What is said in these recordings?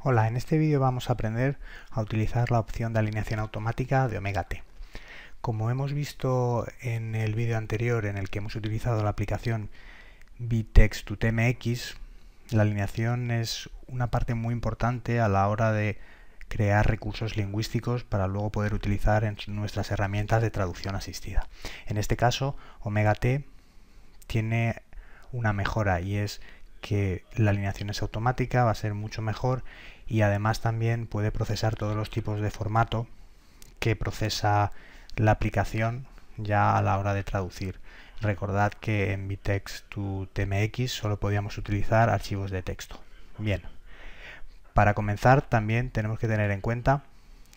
Hola, en este vídeo vamos a aprender a utilizar la opción de alineación automática de Omega Como hemos visto en el vídeo anterior en el que hemos utilizado la aplicación Vitex TMX, la alineación es una parte muy importante a la hora de crear recursos lingüísticos para luego poder utilizar en nuestras herramientas de traducción asistida. En este caso, Omega T tiene una mejora y es que la alineación es automática, va a ser mucho mejor y además también puede procesar todos los tipos de formato que procesa la aplicación ya a la hora de traducir. Recordad que en vitex 2 TMX solo podíamos utilizar archivos de texto. Bien, para comenzar también tenemos que tener en cuenta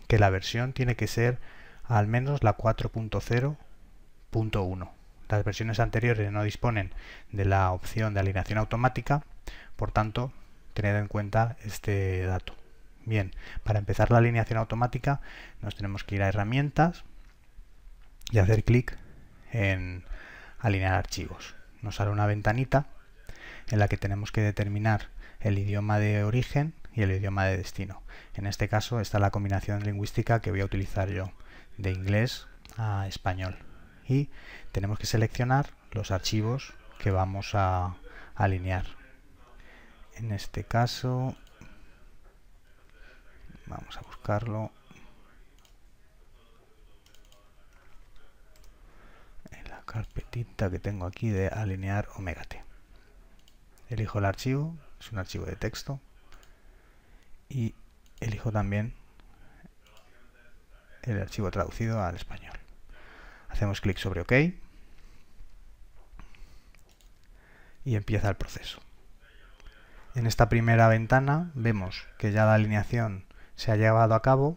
que la versión tiene que ser al menos la 4.0.1 las versiones anteriores no disponen de la opción de alineación automática, por tanto, tened en cuenta este dato. Bien, para empezar la alineación automática nos tenemos que ir a herramientas y hacer clic en alinear archivos. Nos sale una ventanita en la que tenemos que determinar el idioma de origen y el idioma de destino. En este caso está la combinación lingüística que voy a utilizar yo, de inglés a español y tenemos que seleccionar los archivos que vamos a alinear. En este caso, vamos a buscarlo. En la carpetita que tengo aquí de alinear omega t. Elijo el archivo, es un archivo de texto. Y elijo también el archivo traducido al español. Hacemos clic sobre OK y empieza el proceso. En esta primera ventana vemos que ya la alineación se ha llevado a cabo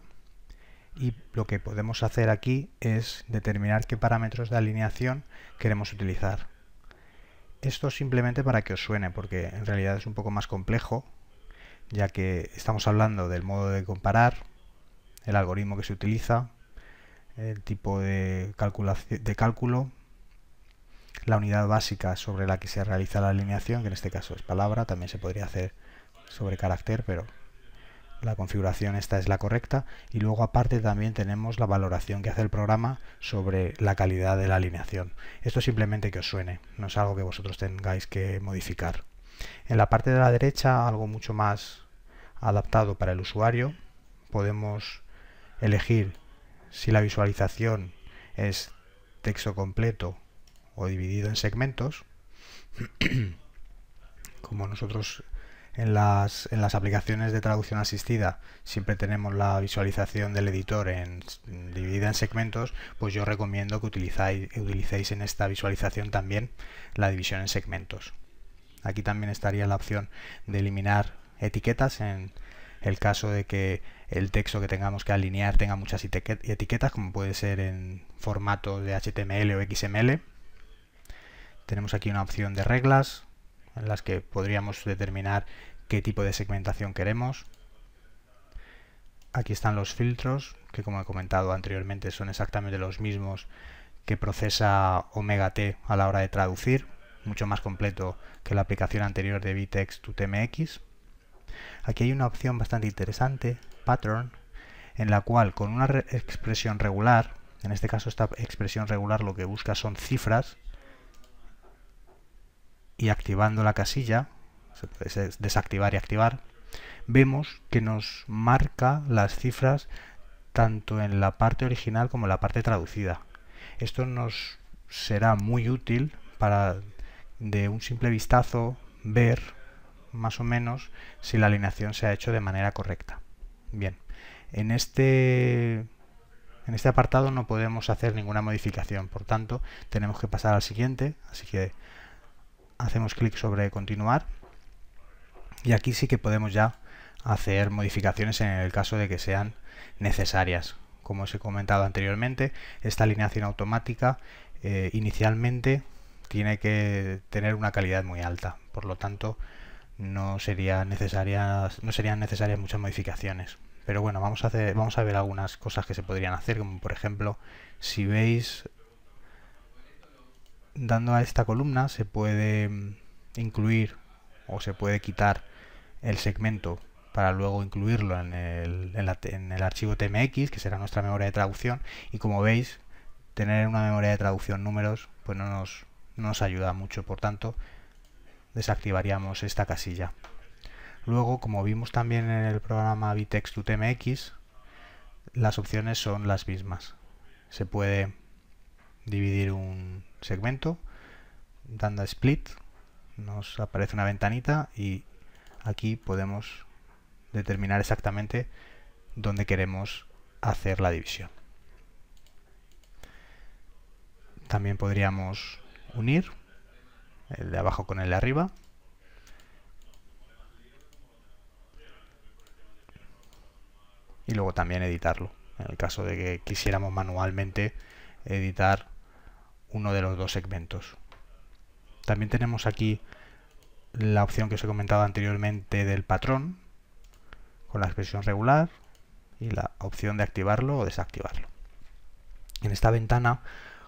y lo que podemos hacer aquí es determinar qué parámetros de alineación queremos utilizar. Esto simplemente para que os suene, porque en realidad es un poco más complejo, ya que estamos hablando del modo de comparar, el algoritmo que se utiliza, el tipo de, de cálculo, la unidad básica sobre la que se realiza la alineación, que en este caso es palabra, también se podría hacer sobre carácter, pero la configuración esta es la correcta y luego aparte también tenemos la valoración que hace el programa sobre la calidad de la alineación. Esto simplemente que os suene, no es algo que vosotros tengáis que modificar. En la parte de la derecha, algo mucho más adaptado para el usuario, podemos elegir si la visualización es texto completo o dividido en segmentos, como nosotros en las, aplicaciones de traducción asistida siempre tenemos la visualización del editor en, dividida en segmentos, pues yo recomiendo que utilicéis en esta visualización también la división en segmentos. Aquí también estaría la opción de eliminar etiquetas en, el caso de que el texto que tengamos que alinear tenga muchas etiquetas, como puede ser en formato de HTML o XML. Tenemos aquí una opción de reglas, en las que podríamos determinar qué tipo de segmentación queremos. Aquí están los filtros, que como he comentado anteriormente son exactamente los mismos que procesa Omega T a la hora de traducir, mucho más completo que la aplicación anterior de Vitex to tmx Aquí hay una opción bastante interesante, pattern, en la cual con una expresión regular, en este caso esta expresión regular lo que busca son cifras, y activando la casilla, se puede desactivar y activar, vemos que nos marca las cifras tanto en la parte original como en la parte traducida. Esto nos será muy útil para de un simple vistazo ver más o menos si la alineación se ha hecho de manera correcta. Bien, en este, en este apartado no podemos hacer ninguna modificación, por tanto tenemos que pasar al siguiente, así que hacemos clic sobre continuar y aquí sí que podemos ya hacer modificaciones en el caso de que sean necesarias. Como os he comentado anteriormente, esta alineación automática eh, inicialmente tiene que tener una calidad muy alta, por lo tanto no no serían necesarias muchas modificaciones. Pero bueno, vamos a, hacer, vamos a ver algunas cosas que se podrían hacer, como por ejemplo, si veis, dando a esta columna se puede incluir o se puede quitar el segmento para luego incluirlo en el, en el, archivo TMX, que será nuestra memoria de traducción, y como veis, tener una memoria de traducción números pues no nos ayuda mucho, por tanto, desactivaríamos esta casilla. Luego, como vimos también en el programa Vitex las opciones son las mismas. Se puede dividir un segmento dando a split, nos aparece una ventanita y aquí podemos determinar exactamente dónde queremos hacer la división. También podríamos unir el eh, de abajo con el de arriba. Y luego también editarlo, en el caso de que quisiéramos manualmente editar uno de los dos segmentos. También tenemos aquí la opción que os he comentado anteriormente del patrón con la expresión regular y la opción de activarlo o desactivarlo. En esta ventana,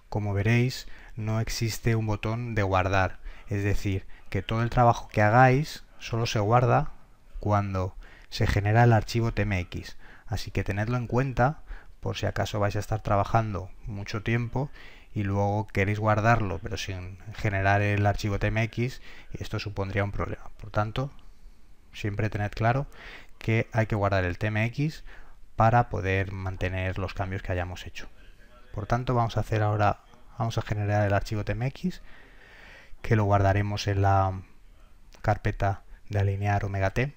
como veréis, no existe un botón de guardar. Es decir, que todo el trabajo que hagáis solo se guarda cuando se genera el archivo TMX. Así que tenedlo en cuenta por si acaso vais a estar trabajando mucho tiempo y luego queréis guardarlo pero sin generar el archivo TMX, esto supondría un problema. Por tanto, siempre tened claro que hay que guardar el TMX para poder mantener los cambios que hayamos hecho. Por tanto, vamos a hacer ahora, vamos a generar el archivo TMX que lo guardaremos en la carpeta de alinear omega t.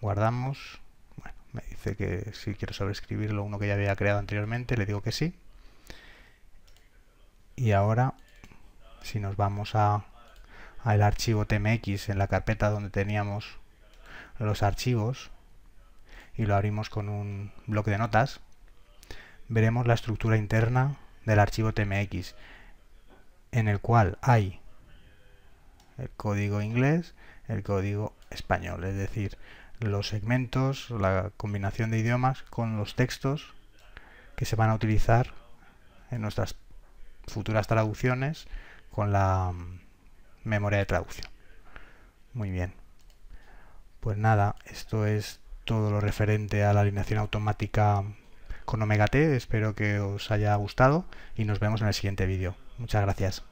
Guardamos. Bueno, me dice que si quiero sobreescribirlo uno que ya había creado anteriormente, le digo que sí. Y ahora, si nos vamos a al archivo tmx en la carpeta donde teníamos los archivos y lo abrimos con un bloque de notas, veremos la estructura interna del archivo tmx en el cual hay el código inglés, el código español, es decir, los segmentos, la combinación de idiomas con los textos que se van a utilizar en nuestras futuras traducciones con la mm, memoria de traducción. Muy bien. Pues nada, esto es todo lo referente a la alineación automática con Omega T. Espero que os haya gustado y nos vemos en el siguiente vídeo. Muchas gracias.